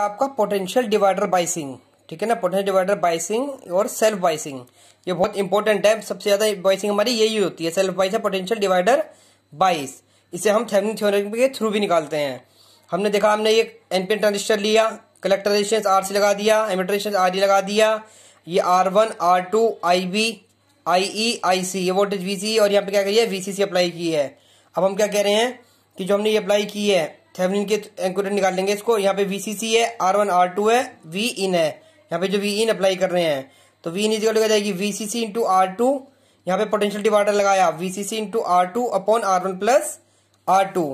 आपका potential divider biasing ठीक है ना पोटेंशियल डिवाइडर बाइसिंग और सेल्फ बाइसिंग ये बहुत इंपॉर्टेंट है सबसे ज्यादा बाइसिंग हमारी यही होती है सेल्फ बाइस पोटेंशियल डिवाइडर बाइस इसे हम थेवनिंग के थ्रू भी निकालते हैं हमने देखा हमने ये एनपीएन ट्रांजिस्टर लिया कलेक्टर आर सी लगा दिया एमिटर आर डी लगा दिया ये R one R two I B I E I C ये वोल्टेज वी सी और यहाँ पे क्या करिए वी सी सी अप्लाई की है अब हम क्या कह रहे हैं कि जो हमने ये अप्लाई की है थेवनिन के इक्विवेलेंट निकाल लेंगे इसको यहाँ पे वीसीसी है आर वन आर टू है वी इन है यहाँ पे जो वी इन अप्लाई कर रहे हैं तो वी इन इज हो जाएगी V C C into R two यहाँ पे पोटेंशियल डिवाइडर लगाया V C C into R two upon R one plus R two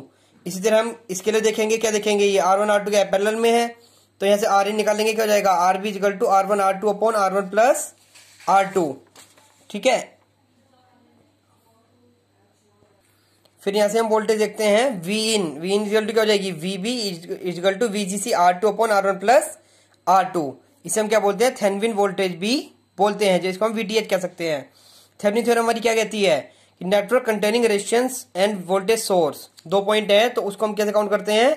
इसी तरह हम इसके लिए देखेंगे क्या देखेंगे ये आर वन आर टू के पैरल में है तो यहाँ से आर इन निकालेंगे क्या हो जाएगा R B is equal to R one R two upon R one plus R two ठीक है फिर यहाँ से हम वोल्टेज देखते हैं V in V in is equal क्या हो जाएगी V B is equal to V G C R two upon R one plus R two इसे हम क्या बोलते हैं थेनविन वोल्टेज भी बोलते हैं जिसको हम वी कह सकते हैं थेनविन थ्योरम हमारी क्या कहती है कि network containing resistance and voltage source दो पॉइंट है तो उसको हम कैसे काउंट करते हैं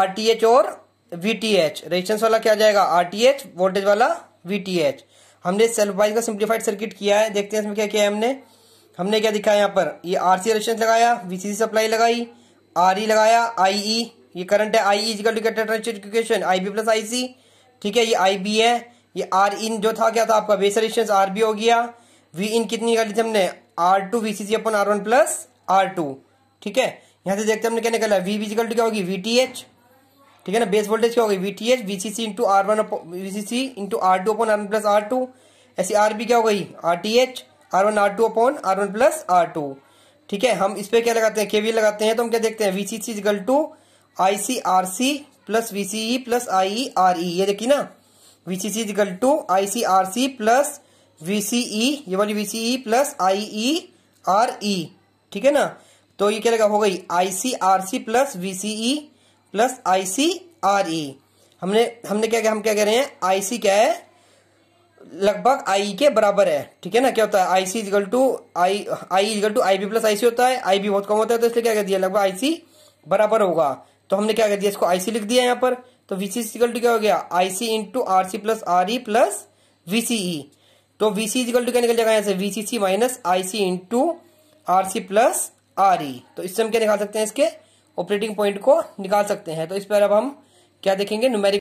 आर टी एच और वी टी एच रेजिस्टेंस वाला क्या जाएगा आर टी एच वोल्टेज वाला वी टी एच हमने सेल्फ वाइज का सिंप्लीफाइड सर्किट किया है देखते हैं इसमें क्या किया है हमने हमने क्या दिखाया यहाँ पर ये आर सी रेजिस्टेंस लगाया वीसीसी सप्लाई लगाई आर ई e लगाया आई ई e, ये करंट है I is equal equation I B plus I C ठीक है ये आई बी है ये आर इन e जो था क्या था आपका बेस रेजिस्टेंस आर बी हो गया वी इन कितनी निकाली थी हमने R two V C C upon R one plus R two ठीक है यहाँ से देखते हमने क्या निकाला वी इजिकल टू क्या होगी वी टी एच ठीक है ना बेस वोल्टेज क्या होगी V T H V C C into R one V C C into R two upon R one plus R two ऐसी आर बी क्या हो गई R T H R one R two upon R one plus R two ठीक है हम इस पर क्या लगाते हैं केवी लगाते हैं तो हम क्या देखते हैं VC C C equal to I C R C plus V plus I R E ये देखिए ना VC C C to I C R C plus V ये वाली V plus I E R E ठीक है ना तो ये क्या लगा हो गई I C R C plus V plus I C R E हमने हमने क्या क्या हम क्या कह रहे हैं आईसी क्या है लगभग आई के बराबर है ठीक है ना क्या होता है IC is equal to I I is equal to I B plus IC होता है आई बी बहुत कम होता है तो इसलिए क्या कर दिया लगभग आई सी बराबर होगा तो हमने क्या कर दिया इसको आईसी लिख दिया यहाँ पर तो वीसी इजगल टू क्या हो गया IC C into R C plus R E plus VCE तो वीसी इजगल टू क्या निकल जाएगा यहाँ से V minus I C into R C plus R E तो इससे हम क्या निकाल सकते हैं इसके ऑपरेटिंग पॉइंट को निकाल सकते हैं तो इस पर अब हम क्या देखेंगे न्यूमेरिक